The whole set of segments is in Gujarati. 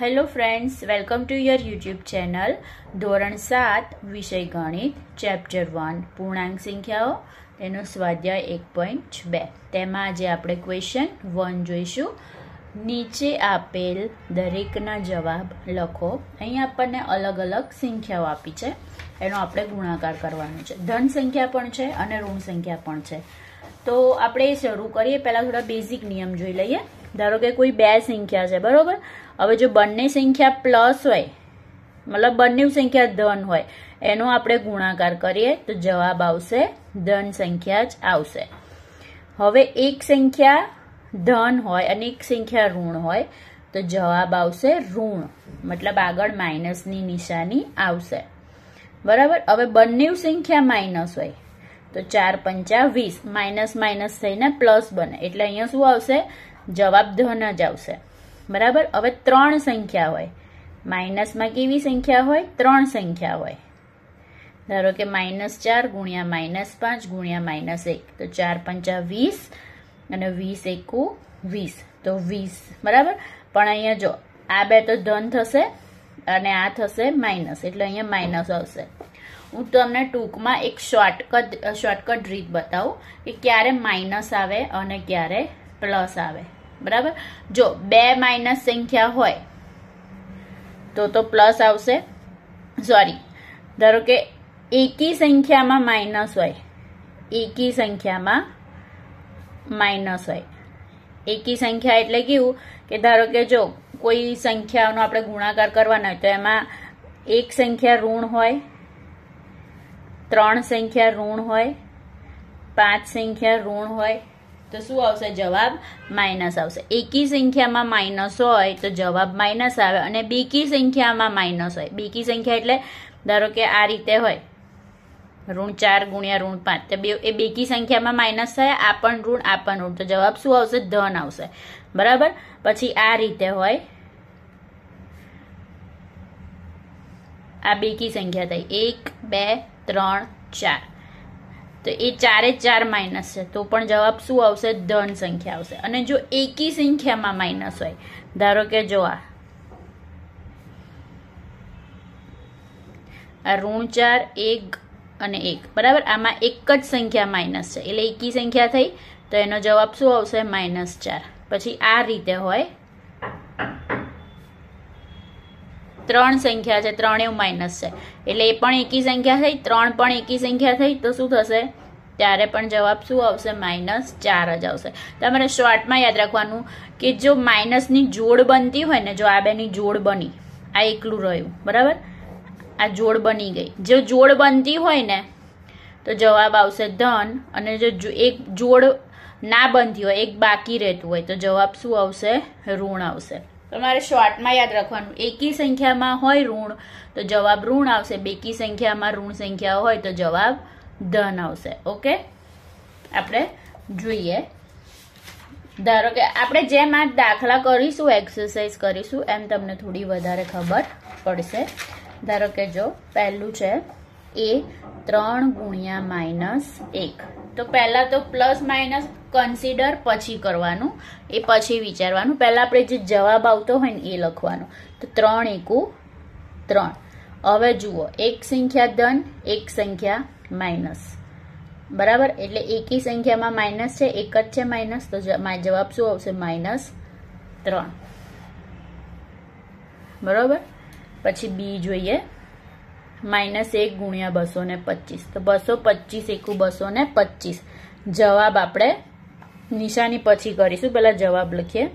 hello friends welcome to your YouTube channel ધોરણ સાત વિષય ગણિત ચેપ્ટર વન પૂર્ણાંક સંખ્યાઓ તેનો સ્વાધ્યાય એક પોઈન્ટ બે તેમાં આજે આપણે ક્વેશ્ચન વન જોઈશું નીચે આપેલ દરેકના જવાબ લખો અહીં આપણને અલગ અલગ સંખ્યાઓ આપી છે એનો આપણે ગુણાકાર કરવાનો છે ધન સંખ્યા પણ છે અને ઋણ સંખ્યા પણ છે તો આપણે શરૂ કરીએ પહેલાં થોડા બેઝિક નિયમ જોઈ લઈએ ધારો કે કોઈ બે સંખ્યા છે બરાબર હવે જો બંને સંખ્યા પ્લસ હોય મતલબ બંને સંખ્યા ધન હોય એનો આપણે ગુણાકાર કરીએ તો જવાબ આવશે ધન સંખ્યા જ આવશે હવે એક સંખ્યા ધન હોય અને એક સંખ્યા ઋણ હોય તો જવાબ આવશે ઋણ મતલબ આગળ માઇનસની નિશાની આવશે બરાબર હવે બંને સંખ્યા માઇનસ હોય તો ચાર પંચા વીસ માઇનસ માઇનસ થઈને પ્લસ બને એટલે અહીંયા શું આવશે જવાબ જ આવશે બરાબર હવે ત્રણ સંખ્યા હોય માઇનસમાં કેવી સંખ્યા હોય ત્રણ સંખ્યા હોય ધારો કે માઇનસ ચાર ગુણ્યા માઇનસ પાંચ ગુણ્યા માઇનસ એક તો ચાર પંચા વીસ અને વીસ એકુ વીસ તો વીસ બરાબર પણ અહીંયા જો આ બે તો ધન થશે અને આ થશે માઇનસ એટલે અહીંયા માઇનસ આવશે હું તમને ટૂંકમાં એક શોર્ટકટ શોર્ટકટ રીત બતાવું કે ક્યારે માઇનસ આવે અને ક્યારે પ્લસ આવે બરાબર જો બે માઇનસ સંખ્યા હોય તો તો પ્લસ આવશે સોરી ધારો કે એકી સંખ્યામાં માઇનસ હોય એકી સંખ્યામાં માઇનસ હોય એકી સંખ્યા એટલે કેવું કે ધારો કે જો કોઈ સંખ્યાનો આપણે ગુણાકાર કરવાનો હોય તો એમાં એક સંખ્યા ઋણ હોય ત્રણ સંખ્યા ઋણ હોય પાંચ સંખ્યા ઋણ હોય તો શું આવશે જવાબ માઇનસ આવશે એકી સંખ્યામાં માઇનસ હોય તો જવાબ માઇનસ આવે અને બીકી સંખ્યામાં માઇનસ હોય બીકી સંખ્યા એટલે ધારો કે આ રીતે હોય ઋણ ચાર ગુણ્યા ઋણ પાંચ તો બે એ બેકી સંખ્યામાં માઇનસ થાય આ પણ ઋણ આ પણ ઋણ તો જવાબ શું આવશે ધન આવશે બરાબર પછી આ રીતે હોય આ બેકી સંખ્યા થઈ એક બે ત્રણ ચાર તો એ ચારે ચાર માઇનસ છે તો પણ જવાબ શું આવશે ધન સંખ્યા આવશે અને જો એકી સંખ્યામાં માઇનસ હોય ધારો કે જો આ ઋણ ચાર એક અને એક બરાબર આમાં એક જ સંખ્યા માઇનસ છે એટલે એકી સંખ્યા થઈ તો એનો જવાબ શું આવશે માઇનસ ચાર પછી આ રીતે હોય ત્રણ સંખ્યા છે ત્રણેય માઇનસ છે એટલે એ પણ એકી સંખ્યા થઈ ત્રણ પણ એકી સંખ્યા થઈ તો શું થશે ત્યારે પણ જવાબ શું આવશે માઇનસ ચાર જ આવશે તમારે શોર્ટમાં યાદ રાખવાનું કે જો માઇનસની જોડ બનતી હોય ને જો આ બેની જોડ બની આ એકલું રહ્યું બરાબર આ જોડ બની ગઈ જો જોડ બનતી હોય ને તો જવાબ આવશે ધન અને જો એક જોડ ના બનતી હોય એક બાકી રહેતું હોય તો જવાબ શું આવશે ઋણ આવશે તમારે શોર્ટમાં યાદ રાખવાનું એકી સંખ્યામાં હોય ઋણ તો જવાબ ઋણ આવશે બેકી સંખ્યામાં ઋણ સંખ્યા હોય તો જવાબ ધન આવશે ઓકે આપણે જોઈએ ધારો કે આપણે જેમ આ દાખલા કરીશું એક્સરસાઇઝ કરીશું એમ તમને થોડી વધારે ખબર પડશે ધારો કે જો પહેલું છે એ ત્રણ ગુણ્યા માઇનસ એક તો પહેલાં તો પ્લસ માઇનસ કન્સિડર પછી કરવાનું એ પછી વિચારવાનું પહેલાં આપણે જે જવાબ આવતો હોય ને એ લખવાનો તો ત્રણ એકુ ત્રણ હવે જુઓ એક સંખ્યા ધન એક સંખ્યા માઇનસ બરાબર એટલે એકી સંખ્યામાં માઇનસ છે એક જ છે માઇનસ તો જવાબ શું આવશે માઇનસ ત્રણ બરાબર પછી બી જોઈએ માઇનસ એક ગુણ્યા બસો ને પચીસ તો બસો પચીસ એકુ બસો ને પચીસ જવાબ આપણે નિશાની પછી કરીશું પહેલાં જવાબ લખીએ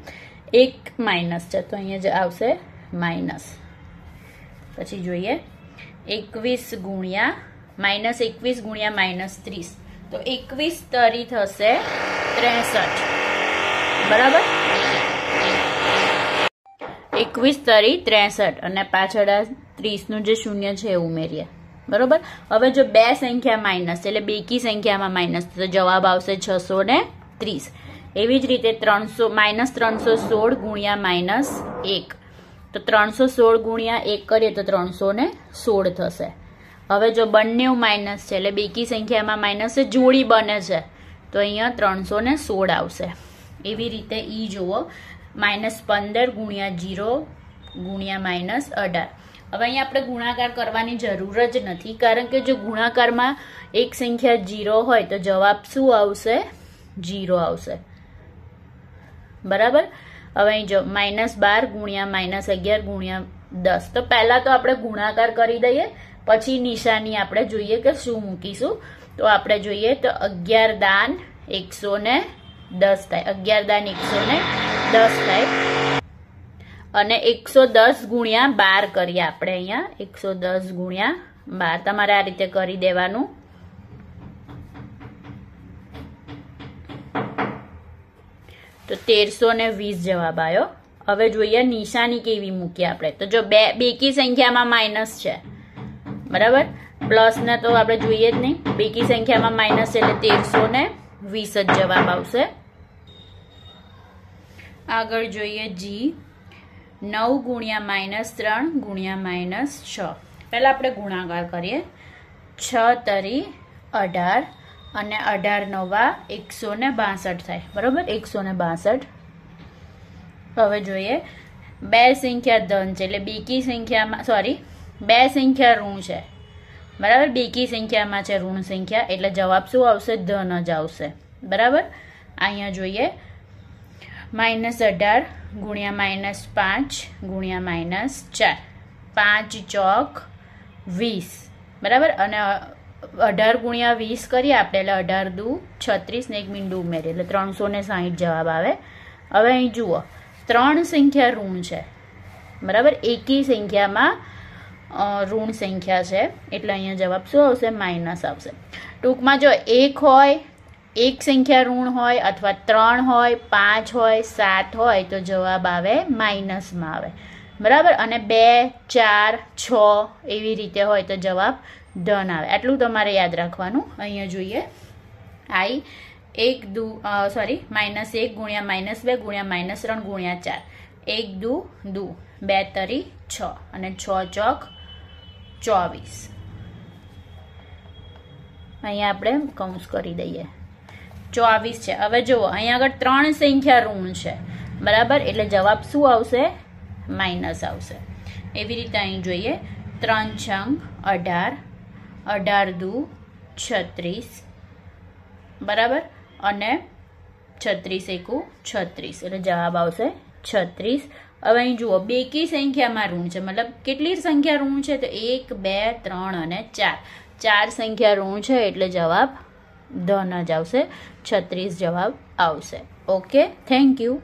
એક માઇનસ છે તો અહીંયા જ આવશે માઇનસ પછી જોઈએ એકવીસ ગુણ્યા માઇનસ એકવીસ ગુણ્યા માઇનસ ત્રીસ તો એકવીસ તરી થશે ત્રેસઠ બરાબર એકવીસ તરી ત્રેસઠ અને પાછળ ત્રીસનું જે શૂન્ય છે એ ઉમેરીએ બરોબર હવે જો બે સંખ્યા માઇનસ એટલે બેકી સંખ્યામાં માઇનસ તો જવાબ આવશે છસો ને ત્રીસ એવી જ રીતે ત્રણસો માઇનસ ત્રણસો સોળ ગુણ્યા માઇનસ એક તો ત્રણસો સોળ ગુણ્યા એક કરીએ તો ત્રણસો ને સોળ થશે હવે જો બંને માઇનસ છે એટલે બેકી સંખ્યામાં માઇનસ જોડી બને છે તો અહીંયા ત્રણસો ને સોળ આવશે એવી રીતે ઈ જુઓ માઇનસ પંદર ગુણ્યા જીરો ગુણ્યા માઇનસ અઢાર હવે અહીંયા આપણે ગુણાકાર કરવાની જરૂર જ નથી કારણ કે જો ગુણાકારમાં એક સંખ્યા જીરો હોય તો જવાબ શું આવશે જીરો આવશે બરાબર હવે અહીં જો માઇનસ બાર ગુણ્યા માઇનસ અગિયાર ગુણ્યા દસ તો પહેલાં તો આપણે ગુણાકાર કરી દઈએ પછી નિશાની આપણે જોઈએ કે શું મૂકીશું તો આપણે જોઈએ તો અગિયાર દાન એકસો ને દસ થાય અગિયાર દાન એકસો ને દસ થાય અને એકસો દસ ગુણ્યા બાર કરીએ આપણે અહીંયા એકસો દસ ગુણ્યા બાર તમારે આ રીતે કરી દેવાનું તો તેરસો ને વીસ જવાબ આવ્યો હવે જોઈએ નિશાની કેવી મૂકીએ આપણે તો જો બે બેકી સંખ્યામાં માઇનસ છે બરાબર પ્લસને તો આપણે જોઈએ જ નહીં બેકી સંખ્યામાં માઇનસ એટલે તેરસો ને વીસ જ જવાબ આવશે આગળ જોઈએ જી નવ ગુણ્યા માઇનસ ત્રણ ગુણ્યા માઇનસ છ પહેલાં આપણે ગુણાકાર કરીએ છ તરી અઢાર અને અઢાર નવા એકસો ને બાસઠ થાય બરાબર એકસો ને બાસઠ હવે જોઈએ બે સંખ્યા ધન છે એટલે બીકી સંખ્યામાં સોરી બે સંખ્યા ઋણ છે બરાબર બીકી સંખ્યામાં છે ઋણ સંખ્યા એટલે જવાબ શું આવશે ધન જ આવશે બરાબર અહીંયા જોઈએ માઇનસ અઢાર ગુણ્યા માઇનસ પાંચ ગુણ્યા માઇનસ ચાર પાંચ ચોક વીસ બરાબર અને અઢાર ગુણ્યા વીસ કરીએ આપણે એટલે અઢાર દુ છત્રીસ ને એક મીંડું ઉમેરીએ એટલે ત્રણસો ને સાહીઠ જવાબ આવે હવે અહીં જુઓ ત્રણ સંખ્યા ઋણ છે બરાબર એકી સંખ્યામાં ઋણ સંખ્યા છે એટલે અહીંયા જવાબ શું આવશે માઇનસ આવશે ટૂંકમાં જો એક હોય એક સંખ્યા ઋણ હોય અથવા ત્રણ હોય પાંચ હોય સાત હોય તો જવાબ આવે માઇનસમાં આવે બરાબર અને બે ચાર છ એવી રીતે હોય તો જવાબ ધન આવે આટલું તમારે યાદ રાખવાનું અહીંયા જોઈએ આઈ એક દુ સોરી માઇનસ એક ગુણ્યા માઇનસ બે ગુણ્યા માઇનસ ત્રણ ગુણ્યા ચાર એક દુ દુ બે તરી છ અને છ ચોક ચોવીસ અહીંયા આપણે કૌંસ કરી દઈએ ચોવીસ છે હવે જુઓ અહીંયા આગળ ત્રણ સંખ્યા ઋણ છે બરાબર એટલે જવાબ શું આવશે માઇનસ આવશે એવી રીતે અહીં જોઈએ ત્રણ છંગ અઢાર અઢાર દુ છત્રીસ બરાબર અને છત્રીસ એકુ છત્રીસ એટલે જવાબ આવશે છત્રીસ હવે અહીં જુઓ બે બેકી સંખ્યામાં ઋણ છે મતલબ કેટલી સંખ્યા ઋણ છે તો એક બે ત્રણ અને ચાર ચાર સંખ્યા ઋણ છે એટલે જવાબ ધન જ આવશે છત્રીસ જવાબ આવશે ઓકે થેન્ક યુ